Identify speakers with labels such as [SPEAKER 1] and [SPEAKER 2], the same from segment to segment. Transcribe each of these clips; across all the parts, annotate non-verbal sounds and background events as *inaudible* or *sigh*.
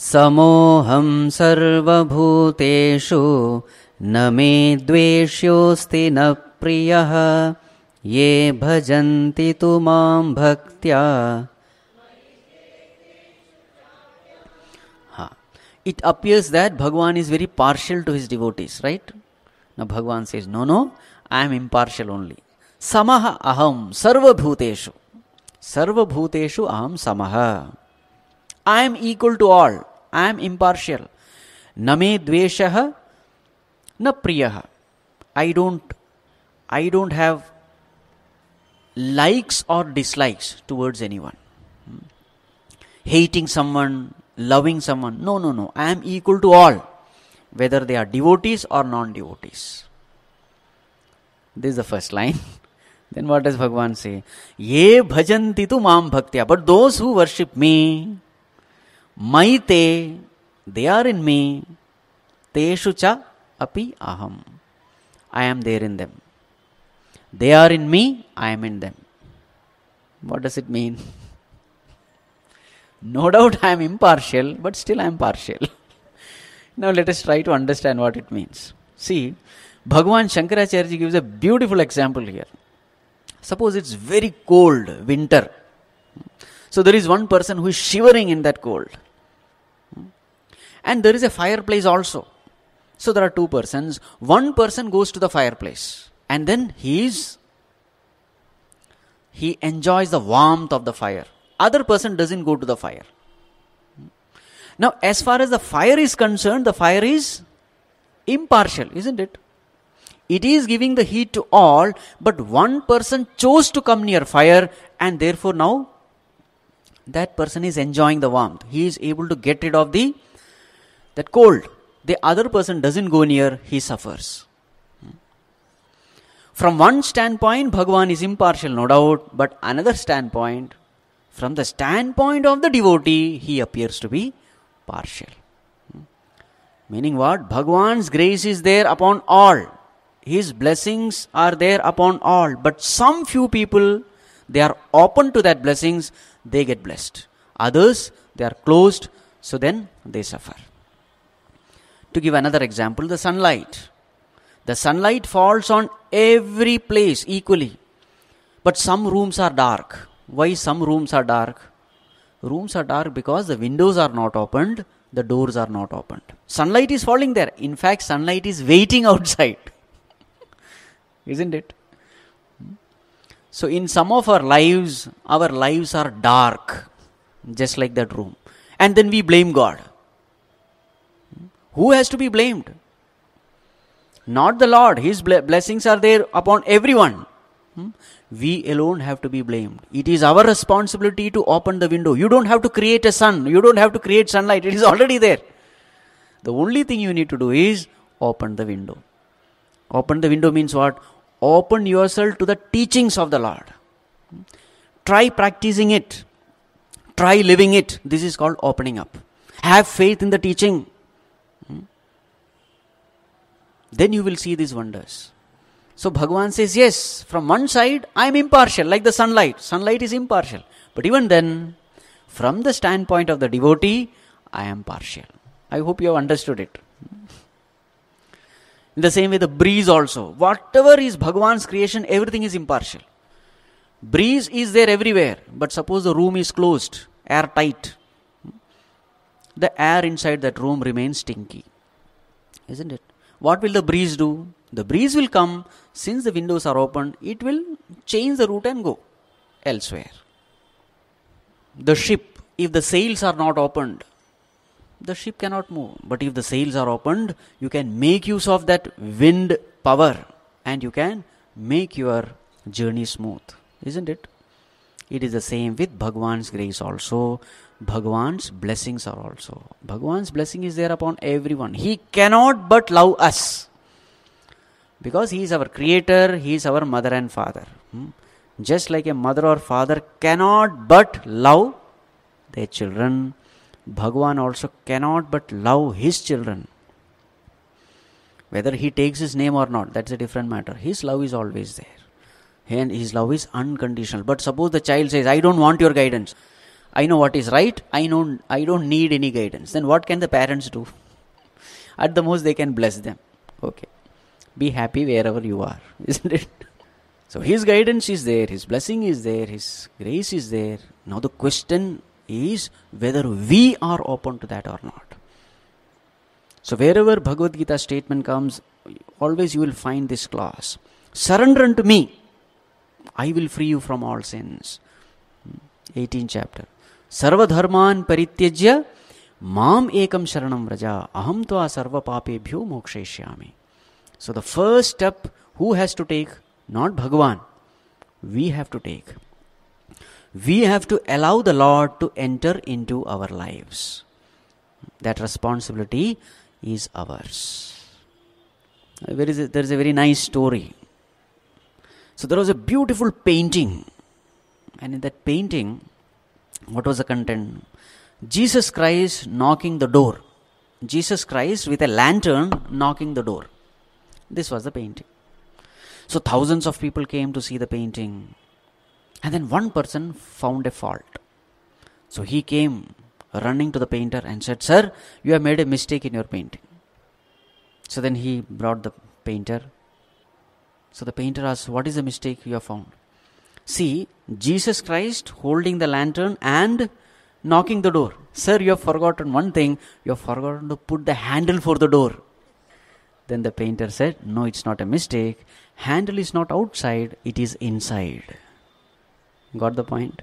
[SPEAKER 1] समोऽहं सर्वभूतेषु न मे द्वेष्योऽस्ति न प्रियः ये भजन्ति तु मां भक्त्या it appears that Bhagwan is very partial to his devotees, right? Now Bhagwan says, No, no, I am impartial only. Samaha aham sarvabhuteshu. Sarvabhuteshu aham samaha. I am equal to all. I am impartial. Name dveshah na priyah. I don't I don't have likes or dislikes towards anyone. Hating someone, loving someone. No, no, no. I am equal to all, whether they are devotees or non devotees. This is the first line. *laughs* then what does Bhagavan say? Ye bhajanti tu mam bhaktya. But those who worship me, Maite, they are in me. Teshu cha api aham. I am there in them. They are in me, I am in them. What does it mean? *laughs* no doubt I am impartial, but still I am partial. *laughs* now let us try to understand what it means. See, Bhagavan Shankaracharya gives a beautiful example here. Suppose it's very cold winter. So there is one person who is shivering in that cold. And there is a fireplace also. So there are two persons. One person goes to the fireplace and then he is he enjoys the warmth of the fire. Other person doesn't go to the fire. Now, as far as the fire is concerned, the fire is impartial, isn't it? It is giving the heat to all, but one person chose to come near fire and therefore now that person is enjoying the warmth he is able to get rid of the that cold the other person doesn't go near he suffers from one standpoint bhagwan is impartial no doubt but another standpoint from the standpoint of the devotee he appears to be partial meaning what bhagwan's grace is there upon all his blessings are there upon all but some few people they are open to that blessings, they get blessed. Others, they are closed, so then they suffer. To give another example, the sunlight. The sunlight falls on every place equally. But some rooms are dark. Why some rooms are dark? Rooms are dark because the windows are not opened, the doors are not opened. Sunlight is falling there. In fact, sunlight is waiting *laughs* outside. Isn't it? So, in some of our lives, our lives are dark, just like that room. And then we blame God. Who has to be blamed? Not the Lord. His blessings are there upon everyone. Hmm? We alone have to be blamed. It is our responsibility to open the window. You don't have to create a sun. You don't have to create sunlight. It is already there. The only thing you need to do is open the window. Open the window means what? Open yourself to the teachings of the Lord. Try practicing it. Try living it. This is called opening up. Have faith in the teaching. Hmm? Then you will see these wonders. So Bhagavan says, Yes, from one side I am impartial, like the sunlight. Sunlight is impartial. But even then, from the standpoint of the devotee, I am partial. I hope you have understood it. In the same way, the breeze also. Whatever is Bhagwan's creation, everything is impartial. Breeze is there everywhere, but suppose the room is closed, airtight. The air inside that room remains stinky. Isn't it? What will the breeze do? The breeze will come, since the windows are open, it will change the route and go elsewhere. The ship, if the sails are not opened, the ship cannot move. But if the sails are opened, you can make use of that wind power and you can make your journey smooth. Isn't it? It is the same with Bhagwan's grace also. Bhagwan's blessings are also. Bhagwan's blessing is there upon everyone. He cannot but love us because He is our creator, He is our mother and father. Hmm? Just like a mother or father cannot but love their children, Bhagwan also cannot but love his children. Whether he takes his name or not, that's a different matter. His love is always there. And his love is unconditional. But suppose the child says, I don't want your guidance. I know what is right. I know I don't need any guidance. Then what can the parents do? *laughs* At the most they can bless them. Okay. Be happy wherever you are, *laughs* isn't it? So his guidance is there, his blessing is there, his grace is there. Now the question is whether we are open to that or not. So, wherever Bhagavad Gita statement comes, always you will find this clause Surrender unto me, I will free you from all sins. 18th chapter. Sarvadharman parityajya mam ekam sharanam raja aham tva sarva papebhyo moksheshyami. So, the first step who has to take? Not Bhagavan. We have to take we have to allow the Lord to enter into our lives. That responsibility is ours. There is a, there is a very nice story. So there was a beautiful painting, and in that painting, what was the content? Jesus Christ knocking the door. Jesus Christ with a lantern knocking the door. This was the painting. So thousands of people came to see the painting. And then one person found a fault. So he came running to the painter and said, Sir, you have made a mistake in your painting. So then he brought the painter. So the painter asked, What is the mistake you have found? See, Jesus Christ holding the lantern and knocking the door. Sir, you have forgotten one thing. You have forgotten to put the handle for the door. Then the painter said, No, it's not a mistake. Handle is not outside, it is inside. Got the point?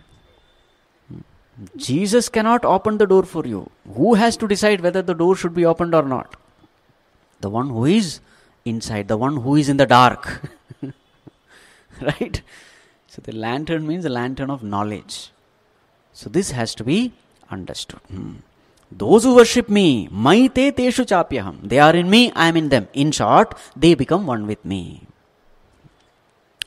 [SPEAKER 1] Jesus cannot open the door for you. Who has to decide whether the door should be opened or not? The one who is inside, the one who is in the dark. *laughs* right? So the lantern means the lantern of knowledge. So this has to be understood. Hmm. Those who worship me, my te teshu chapyaham. They are in me, I am in them. In short, they become one with me.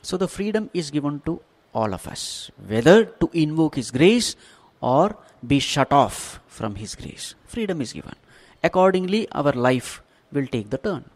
[SPEAKER 1] So the freedom is given to all of us, whether to invoke His grace or be shut off from His grace. Freedom is given. Accordingly, our life will take the turn.